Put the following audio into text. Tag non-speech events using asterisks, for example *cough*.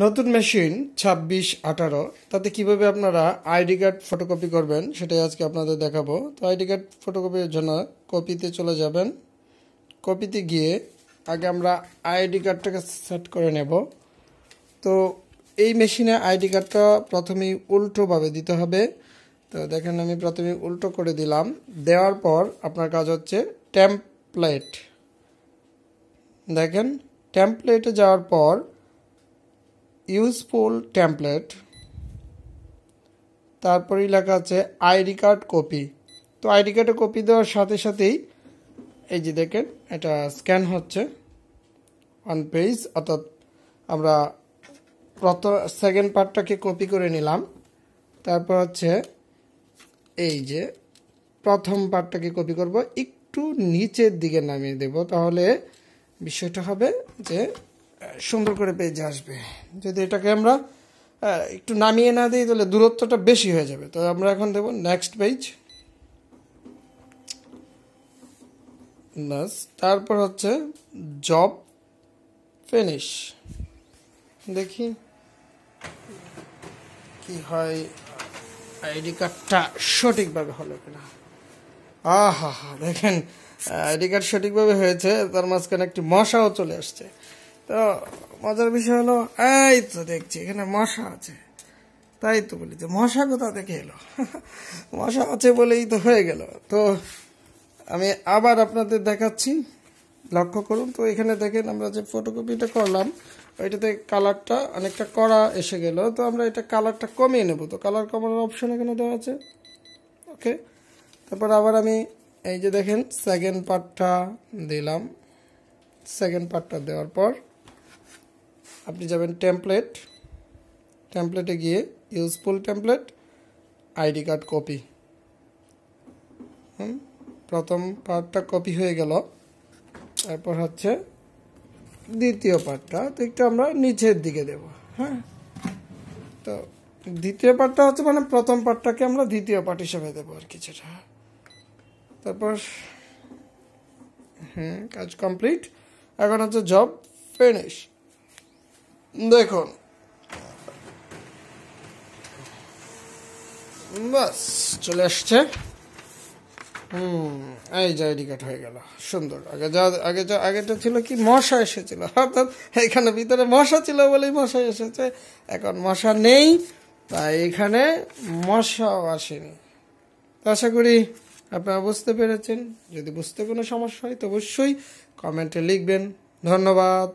নতুন মেশিন ছাব্বিশ আঠারো তাতে কিভাবে আপনারা আইডি কার্ড ফটোকপি করবেন সেটাই আজকে আপনাদের দেখাবো তো আইডি কার্ড ফটোকপির জন্য কপিতে চলে যাবেন কপিতে গিয়ে আগে আমরা আইডি কার্ডটাকে সেট করে নেব তো এই মেশিনে আইডি কার্ডটা প্রথমেই উল্টোভাবে দিতে হবে তো দেখেন আমি প্রথমে উল্টো করে দিলাম দেওয়ার পর আপনার কাজ হচ্ছে ট্যাম্পলেট দেখেন ট্যাম্পলেটে যাওয়ার পর ইউজফুল ট্যাম্পলেট তারপরেই লেখা আছে আইডি কার্ড কপি তো আইডি কার্ডে কপি দেওয়ার সাথে সাথেই এই যে দেখেন এটা স্ক্যান হচ্ছে ওয়ান পেজ অর্থাৎ আমরা প্রথম সেকেন্ড পার্টটাকে কপি করে নিলাম তারপর হচ্ছে এই যে প্রথম পার্টটাকে কপি করব একটু নিচের দিকে নামিয়ে দেব তাহলে বিষয়টা হবে যে সুন্দর করে পেজে আসবে যদি এটাকে আমরা একটু নামিয়ে না দিই তাহলে দূরত্বটা বেশি হয়ে যাবে তো আমরা এখন দেবো নেক্সট পেজ নাস তারপর হচ্ছে জব ফিনিশ দেখি কি হয় আইডি কার্ডটা সঠিকভাবে হলো কিনা আহা দেখেন আইডি কার্ড সঠিকভাবে হয়েছে তার মাঝখানে একটি মশাও চলে আসছে তো মজার বিষয় হলো এই তো দেখছি এখানে মশা আছে তাই তো বলি যে মশা কোথা দেখে এলো *laughs* মশা আছে বলেই তো হয়ে গেল তো আমি আবার আপনাদের দেখাচ্ছি লক্ষ্য করুন তো এখানে দেখেন আমরা যে ফটোকপিটা করলাম ওইটাতে কালারটা অনেকটা কড়া এসে গেল তো আমরা এটা কালারটা কমিয়ে নেব তো কালার কমানোর অপশন এখানে দেওয়া আছে ওকে তারপর আবার আমি এই যে দেখেন সেকেন্ড পার্টটা দিলাম সেকেন্ড পার্টটা দেওয়ার পর আপনি যাবেন টেমপ্লেট টেমপ্লেটে গিয়ে useful template ID card copy প্রথম পার্টটা কপি হয়ে গেল তারপর হচ্ছে দ্বিতীয় পার্টটা তো একটু আমরা নিচের দিকে দেব হ্যাঁ তো দ্বিতীয় পার্টটা হচ্ছে মানে প্রথম পার্টটাকে আমরা দ্বিতীয় পার্ট হিসেবে দেবো আর কিছুটা তারপর হ্যাঁ কাজ কমপ্লিট এখন হচ্ছে জব ফিনিশ দেখুন বাস চলে আসছে হুম এই যে আইডি কার্ড হয়ে গেল সুন্দর আগে যা আগে যা আগেটা ছিল কি মশা এসেছিল অর্থাৎ এখানে ভিতরে মশা ছিল বলেই মশা এসেছে এখন মশা নেই তাই এখানে মশাও আসেনি আশা করি আপনারা বুঝতে পেরেছেন যদি বুঝতে কোনো সমস্যা হয় তো অবশ্যই কমেন্টে লিখবেন ধন্যবাদ